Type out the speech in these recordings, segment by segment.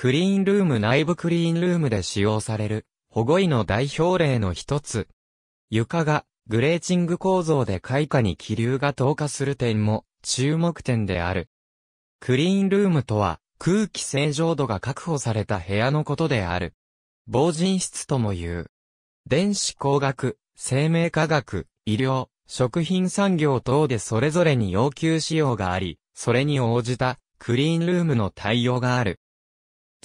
クリーンルーム内部クリーンルームで使用される、保護医の代表例の一つ。床がグレーチング構造で開花に気流が透過する点も注目点である。クリーンルームとは空気清浄度が確保された部屋のことである。防塵室とも言う。電子工学、生命科学、医療、食品産業等でそれぞれに要求仕様があり、それに応じたクリーンルームの対応がある。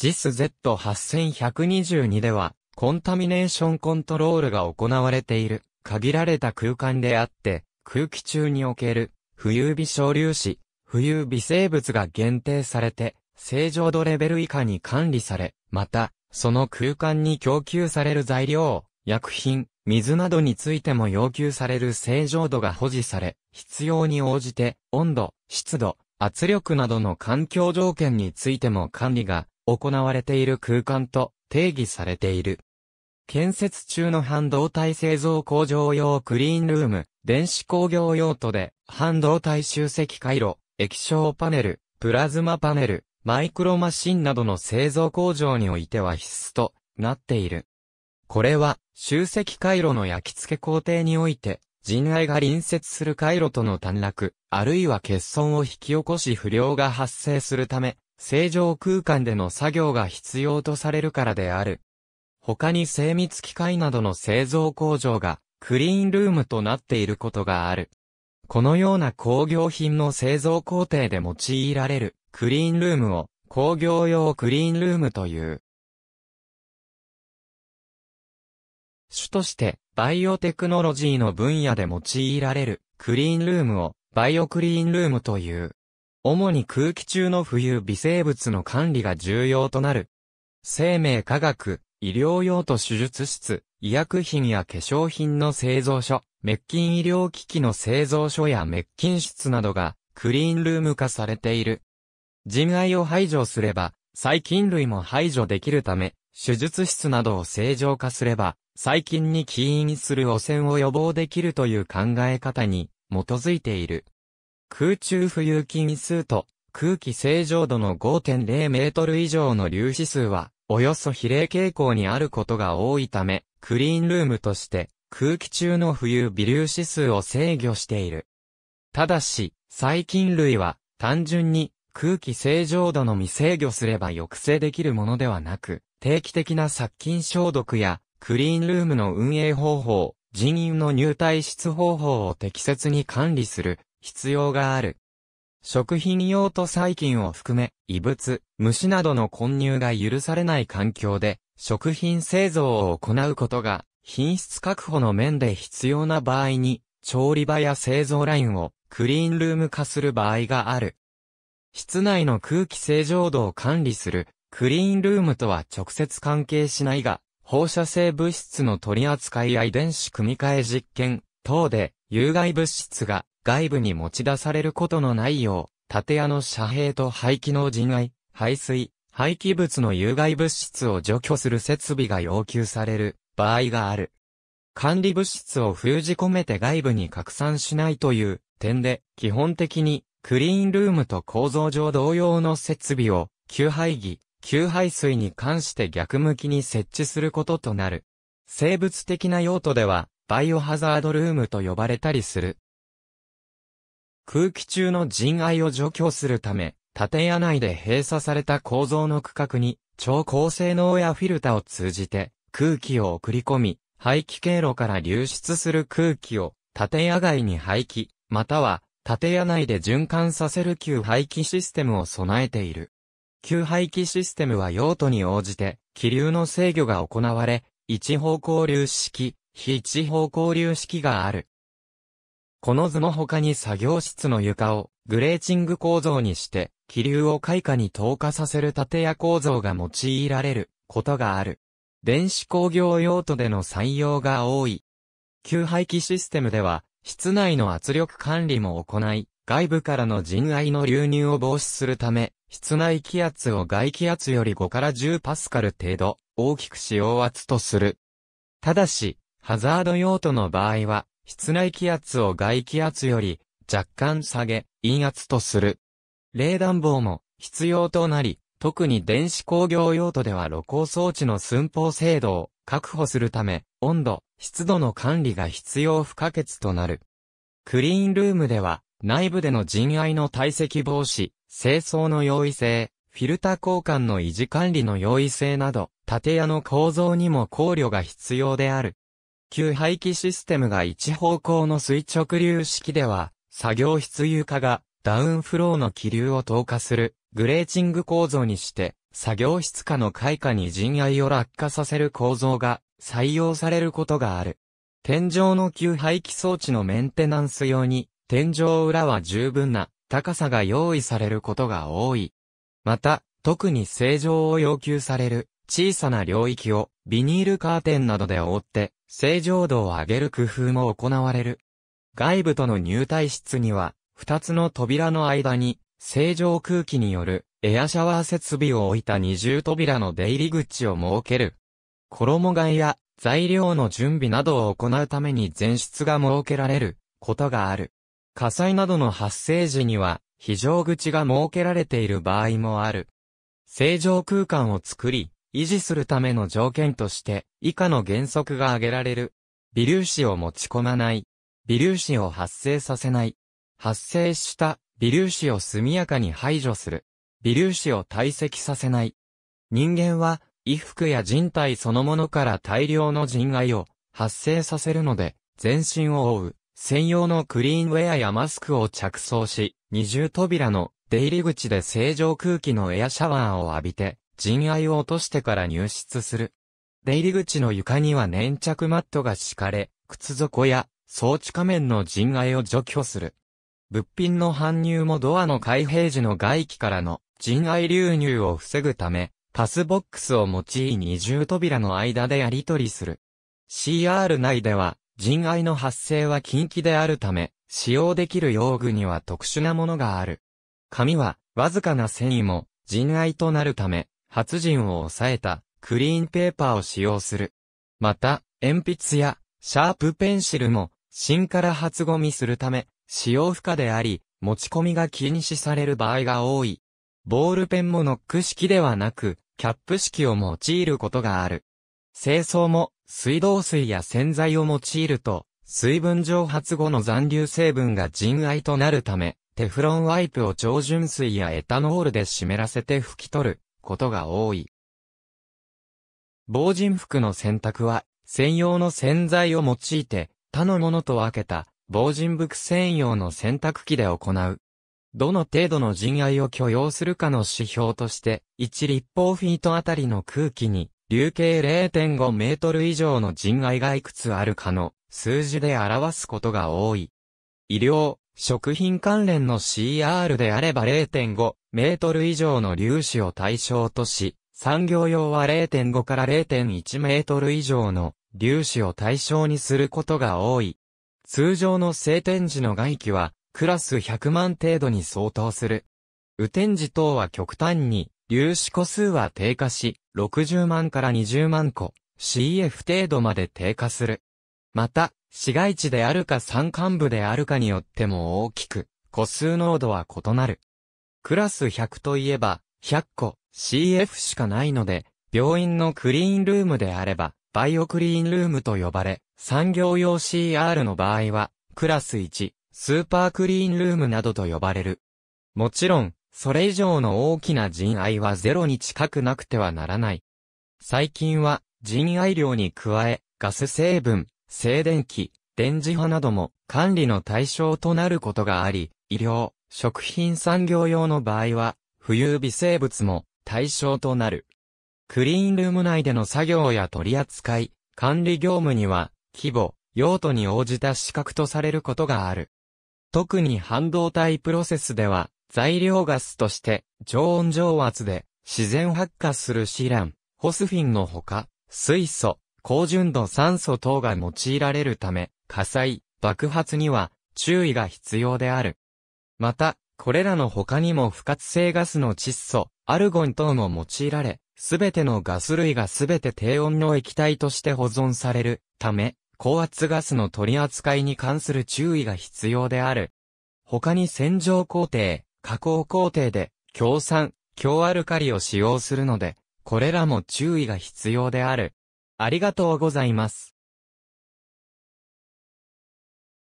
JIS-Z8122 では、コンタミネーションコントロールが行われている、限られた空間であって、空気中における、浮遊微小粒子、浮遊微生物が限定されて、正常度レベル以下に管理され、また、その空間に供給される材料、薬品、水などについても要求される正常度が保持され、必要に応じて、温度、湿度、圧力などの環境条件についても管理が行われている空間と定義されている。建設中の半導体製造工場用クリーンルーム、電子工業用途で、半導体集積回路、液晶パネル、プラズマパネル、マイクロマシンなどの製造工場においては必須となっている。これは、集積回路の焼き付け工程において、人愛が隣接する回路との短絡、あるいは欠損を引き起こし不良が発生するため、正常空間での作業が必要とされるからである。他に精密機械などの製造工場がクリーンルームとなっていることがある。このような工業品の製造工程で用いられるクリーンルームを工業用クリーンルームという。主としてバイオテクノロジーの分野で用いられるクリーンルームをバイオクリーンルームという。主に空気中の浮遊微生物の管理が重要となる。生命科学、医療用途手術室、医薬品や化粧品の製造所、滅菌医療機器の製造所や滅菌室などがクリーンルーム化されている。人愛を排除すれば、細菌類も排除できるため、手術室などを正常化すれば、細菌に起因する汚染を予防できるという考え方に基づいている。空中浮遊菌数と空気清浄度の5.0メートル以上の粒子数は、およそ比例傾向にあることが多いため、クリーンルームとして空気中の浮遊微粒子数を制御している。ただし、細菌類は単純に空気清浄度のみ制御すれば抑制できるものではなく、定期的な殺菌消毒やクリーンルームの運営方法、人員の入退室方法を適切に管理する必要がある。食品用途細菌を含め、異物、虫などの混入が許されない環境で、食品製造を行うことが、品質確保の面で必要な場合に、調理場や製造ラインをクリーンルーム化する場合がある。室内の空気清浄度を管理するクリーンルームとは直接関係しないが、放射性物質の取り扱いや遺伝子組み換え実験等で有害物質が外部に持ち出されることのないよう、建屋の遮蔽と排気の人害、排水、廃棄物の有害物質を除去する設備が要求される場合がある。管理物質を封じ込めて外部に拡散しないという点で、基本的にクリーンルームと構造上同様の設備を、給排儀、給排水に関して逆向きに設置することとなる。生物的な用途では、バイオハザードルームと呼ばれたりする。空気中の塵埃を除去するため、建屋内で閉鎖された構造の区画に、超高性能やフィルタを通じて、空気を送り込み、排気経路から流出する空気を、建屋外に排気、または、建屋内で循環させる旧排気システムを備えている。旧排気システムは用途に応じて、気流の制御が行われ、一方向流式、非一方向流式がある。この図の他に作業室の床をグレーチング構造にして、気流を開花に透過させる建屋構造が用いられることがある。電子工業用途での採用が多い。給排気システムでは、室内の圧力管理も行い、外部からの人愛の流入を防止するため、室内気圧を外気圧より5から10パスカル程度、大きく使用圧とする。ただし、ハザード用途の場合は、室内気圧を外気圧より若干下げ、陰圧とする。冷暖房も必要となり、特に電子工業用途では露光装置の寸法精度を確保するため、温度、湿度の管理が必要不可欠となる。クリーンルームでは、内部での人愛の堆積防止、清掃の容易性、フィルター交換の維持管理の容易性など、建屋の構造にも考慮が必要である。給排気システムが一方向の垂直流式では、作業室床化がダウンフローの気流を透過するグレーチング構造にして、作業室下の開花に陣愛を落下させる構造が採用されることがある。天井の給排気装置のメンテナンス用に、天井裏は十分な高さが用意されることが多い。また、特に正常を要求される小さな領域をビニールカーテンなどで覆って、正常度を上げる工夫も行われる。外部との入退室には、二つの扉の間に、正常空気によるエアシャワー設備を置いた二重扉の出入り口を設ける。衣替えや材料の準備などを行うために全室が設けられることがある。火災などの発生時には非常口が設けられている場合もある。正常空間を作り、維持するための条件として、以下の原則が挙げられる。微粒子を持ち込まない。微粒子を発生させない。発生した微粒子を速やかに排除する。微粒子を堆積させない。人間は、衣服や人体そのものから大量の人害を発生させるので、全身を覆う、専用のクリーンウェアやマスクを着装し、二重扉の出入り口で正常空気のエアシャワーを浴びて、人愛を落としてから入室する。出入り口の床には粘着マットが敷かれ、靴底や装置仮面の人愛を除去する。物品の搬入もドアの開閉時の外気からの人愛流入を防ぐため、パスボックスを用い二重扉の間でやり取りする。CR 内では、人愛の発生は禁忌であるため、使用できる用具には特殊なものがある。紙は、わずかな繊維も、人愛となるため、発人を抑えたクリーンペーパーを使用する。また、鉛筆やシャープペンシルも芯から発ゴミするため使用不可であり、持ち込みが禁止される場合が多い。ボールペンもノック式ではなく、キャップ式を用いることがある。清掃も水道水や洗剤を用いると、水分蒸発後の残留成分が人愛となるため、テフロンワイプを超純水やエタノールで湿らせて拭き取ることが多い。防塵服の洗濯は、専用の洗剤を用いて、他のものと分けた、防塵服専用の洗濯機で行う。どの程度の人愛を許容するかの指標として、1立方フィートあたりの空気に、流径0.5メートル以上の人愛がいくつあるかの数字で表すことが多い。医療、食品関連の CR であれば0.5メートル以上の粒子を対象とし、産業用は0.5から0.1メートル以上の粒子を対象にすることが多い。通常の晴天時の外気は、クラス100万程度に相当する。雨天時等は極端に、粒子個数は低下し、60万から20万個、CF 程度まで低下する。また、市街地であるか山間部であるかによっても大きく、個数濃度は異なる。クラス100といえば、100個 CF しかないので、病院のクリーンルームであれば、バイオクリーンルームと呼ばれ、産業用 CR の場合は、クラス1、スーパークリーンルームなどと呼ばれる。もちろん、それ以上の大きな人愛はゼロに近くなくてはならない。最近は、人愛量に加え、ガス成分、静電気、電磁波なども管理の対象となることがあり、医療、食品産業用の場合は、浮遊微生物も対象となる。クリーンルーム内での作業や取り扱い、管理業務には、規模、用途に応じた資格とされることがある。特に半導体プロセスでは、材料ガスとして、常温常圧で、自然発火するシラン、ホスフィンのほか、水素、高純度酸素等が用いられるため、火災、爆発には注意が必要である。また、これらの他にも不活性ガスの窒素、アルゴン等も用いられ、すべてのガス類がすべて低温の液体として保存されるため、高圧ガスの取り扱いに関する注意が必要である。他に洗浄工程、加工工程で、強酸、強アルカリを使用するので、これらも注意が必要である。ありがとうございます。